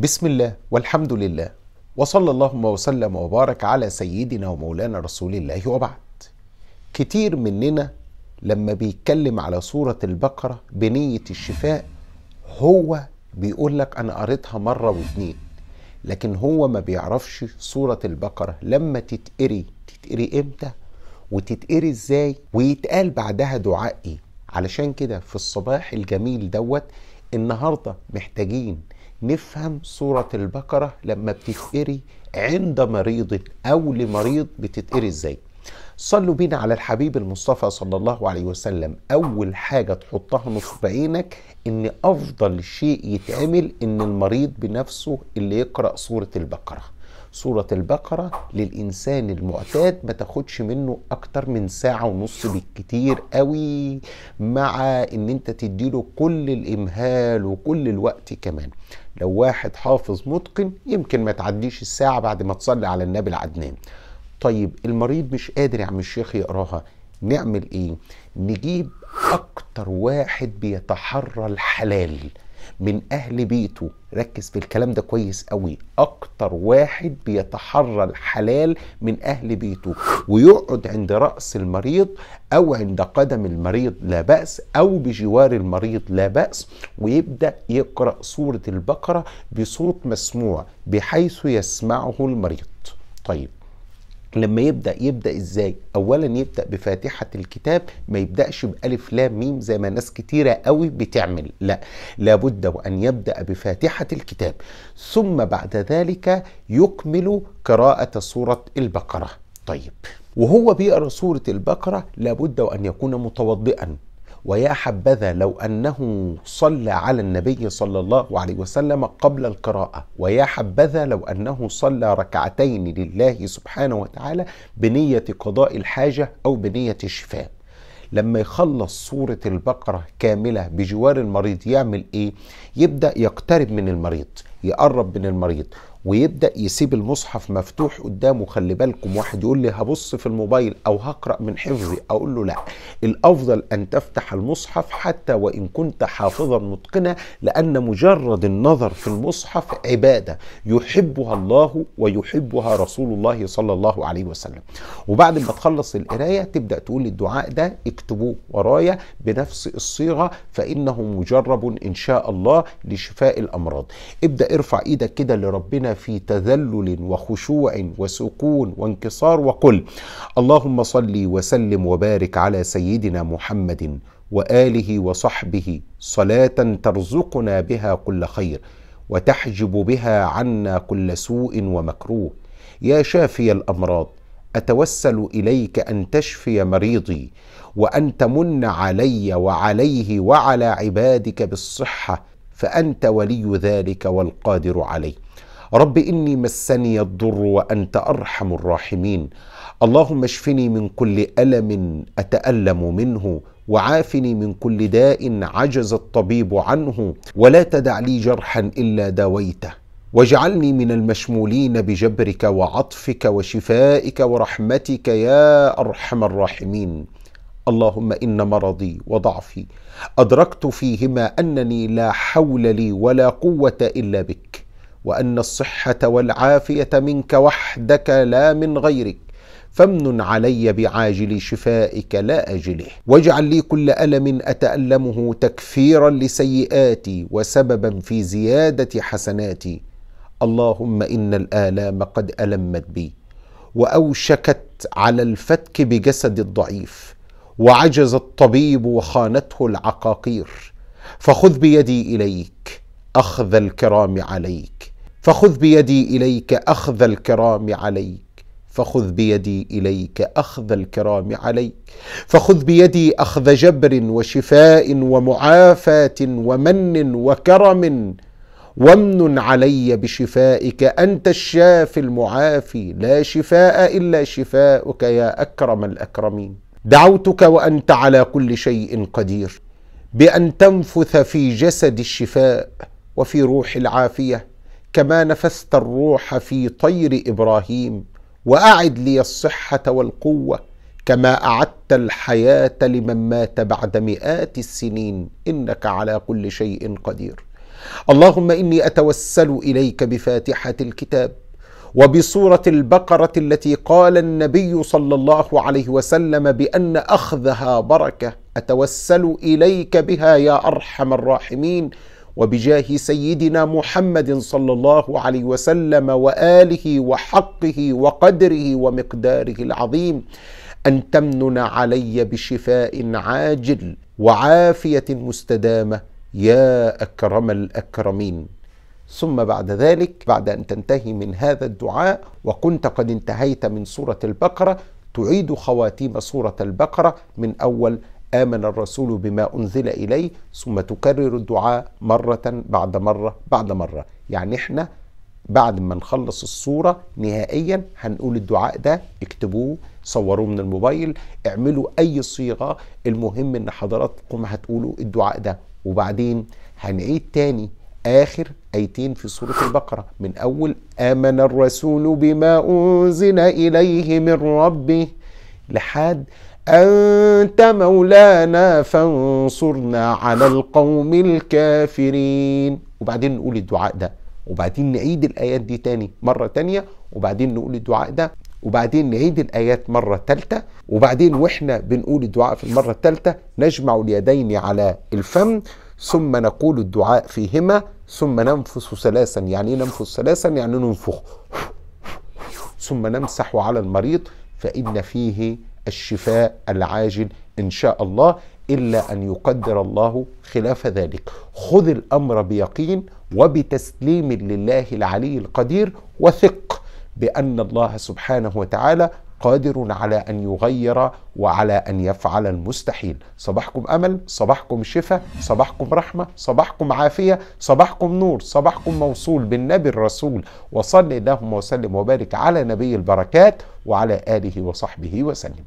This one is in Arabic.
بسم الله والحمد لله وصلى اللهم وسلم وبارك على سيدنا ومولانا رسول الله وبعد كتير مننا لما بيتكلم على سورة البقرة بنية الشفاء هو بيقول لك أنا قريتها مرة واتنين لكن هو ما بيعرفش سورة البقرة لما تتقري تتقري إمتى وتتقري إزاي ويتقال بعدها دعاء إيه علشان كده في الصباح الجميل دوت النهارده محتاجين نفهم صورة البقرة لما بتتقري عند مريض أو لمريض بتتقري إزاي صلوا بينا على الحبيب المصطفى صلى الله عليه وسلم أول حاجة تحطها نصف بعينك إن أفضل شيء يتعمل إن المريض بنفسه اللي يقرأ سورة البقرة سورة البقرة للإنسان المعتاد ما تاخدش منه أكتر من ساعة ونص بالكتير قوي مع إن أنت تديله كل الإمهال وكل الوقت كمان لو واحد حافظ متقن يمكن ما تعديش الساعة بعد ما تصلي على النبي العدنان طيب المريض مش قادر يا عم الشيخ يقراها نعمل ايه نجيب اكتر واحد بيتحرى الحلال من اهل بيته ركز في الكلام ده كويس قوي اكتر واحد بيتحرى الحلال من اهل بيته ويقعد عند راس المريض او عند قدم المريض لا باس او بجوار المريض لا باس ويبدا يقرا سوره البقره بصوت مسموع بحيث يسمعه المريض طيب لما يبدا يبدا ازاي اولا يبدا بفاتحه الكتاب ما يبداش بالف لام ميم زي ما ناس كتيره قوي بتعمل لا لابد وان يبدا بفاتحه الكتاب ثم بعد ذلك يكمل قراءه سوره البقره طيب وهو بيقرا سوره البقره لابد وان يكون متوضئا ويا حبذا لو أنه صلى على النبي صلى الله عليه وسلم قبل القراءة ويا حبذا لو أنه صلى ركعتين لله سبحانه وتعالى بنية قضاء الحاجة أو بنية الشفاء لما يخلص سورة البقرة كاملة بجوار المريض يعمل إيه؟ يبدأ يقترب من المريض يقرب من المريض ويبدا يسيب المصحف مفتوح قدامه خلي بالكم واحد يقول لي هبص في الموبايل او هقرا من حفظي اقول له لا الافضل ان تفتح المصحف حتى وان كنت حافظا متقنا لان مجرد النظر في المصحف عباده يحبها الله ويحبها رسول الله صلى الله عليه وسلم وبعد ما تخلص القرايه تبدا تقول الدعاء ده اكتبوه ورايا بنفس الصيغه فانه مجرب ان شاء الله لشفاء الامراض ابدا ارفع ايدك كده لربنا في تذلل وخشوع وسكون وانكسار وقل اللهم صل وسلم وبارك على سيدنا محمد واله وصحبه صلاه ترزقنا بها كل خير وتحجب بها عنا كل سوء ومكروه يا شافي الامراض اتوسل اليك ان تشفي مريضي وان تمن علي وعليه وعلى عبادك بالصحه فانت ولي ذلك والقادر عليه رب إني مسني الضر وأنت أرحم الراحمين اللهم اشفني من كل ألم أتألم منه وعافني من كل داء عجز الطبيب عنه ولا تدع لي جرحا إلا داويته واجعلني من المشمولين بجبرك وعطفك وشفائك ورحمتك يا ارحم الراحمين اللهم ان مرضي وضعفي ادركت فيهما انني لا حول لي ولا قوه الا بك وان الصحه والعافيه منك وحدك لا من غيرك فامن علي بعاجل شفائك لا اجله واجعل لي كل الم اتالمه تكفيرا لسيئاتي وسببا في زياده حسناتي اللهم ان الالام قد المت بي واوشكت على الفتك بجسد الضعيف وعجز الطبيب وخانته العقاقير فخذ بيدي اليك اخذ الكرام عليك فخذ بيدي اليك اخذ الكرام عليك فخذ بيدي اليك اخذ الكرام عليك فخذ بيدي اخذ جبر وشفاء ومعافاه ومن وكرم وامن علي بشفائك انت الشافي المعافي لا شفاء الا شفاؤك يا اكرم الاكرمين دعوتك وانت على كل شيء قدير بان تنفث في جسد الشفاء وفي روح العافيه كما نفست الروح في طير ابراهيم واعد لي الصحه والقوه كما اعدت الحياه لمن مات بعد مئات السنين انك على كل شيء قدير اللهم اني اتوسل اليك بفاتحه الكتاب وبصوره البقره التي قال النبي صلى الله عليه وسلم بان اخذها بركه اتوسل اليك بها يا ارحم الراحمين وبجاه سيدنا محمد صلى الله عليه وسلم واله وحقه وقدره ومقداره العظيم ان تمنن علي بشفاء عاجل وعافيه مستدامه يا اكرم الاكرمين ثم بعد ذلك بعد ان تنتهي من هذا الدعاء وكنت قد انتهيت من سوره البقره تعيد خواتيم سوره البقره من اول آمن الرسول بما أنزل إليه ثم تكرر الدعاء مرة بعد مرة بعد مرة يعني إحنا بعد ما نخلص الصورة نهائيا هنقول الدعاء ده اكتبوه صوروه من الموبايل اعملوا أي صيغة المهم إن حضراتكم هتقولوا الدعاء ده وبعدين هنعيد تاني آخر آيتين في سورة البقرة من أول آمن الرسول بما أنزل إليه من ربه لحد أنت مولانا فانصرنا على القوم الكافرين وبعدين نقول الدعاء ده وبعدين نعيد الآيات دي تاني مرة تانية وبعدين نقول الدعاء ده وبعدين نعيد الآيات مرة تالتة وبعدين وإحنا بنقول الدعاء في المرة التالتة نجمع اليدين على الفم ثم نقول الدعاء فيهما ثم ننفث ثلاثا يعني إيه ننفث ثلاثا يعني ننفخ ثم نمسح على المريض فإن فيه الشفاء العاجل ان شاء الله الا ان يقدر الله خلاف ذلك خذ الامر بيقين وبتسليم لله العلي القدير وثق بان الله سبحانه وتعالى قادر على ان يغير وعلى ان يفعل المستحيل صباحكم امل صباحكم شفاء صباحكم رحمه صباحكم عافيه صباحكم نور صباحكم موصول بالنبي الرسول وصلي اللهم وسلم وبارك على نبي البركات وعلى اله وصحبه وسلم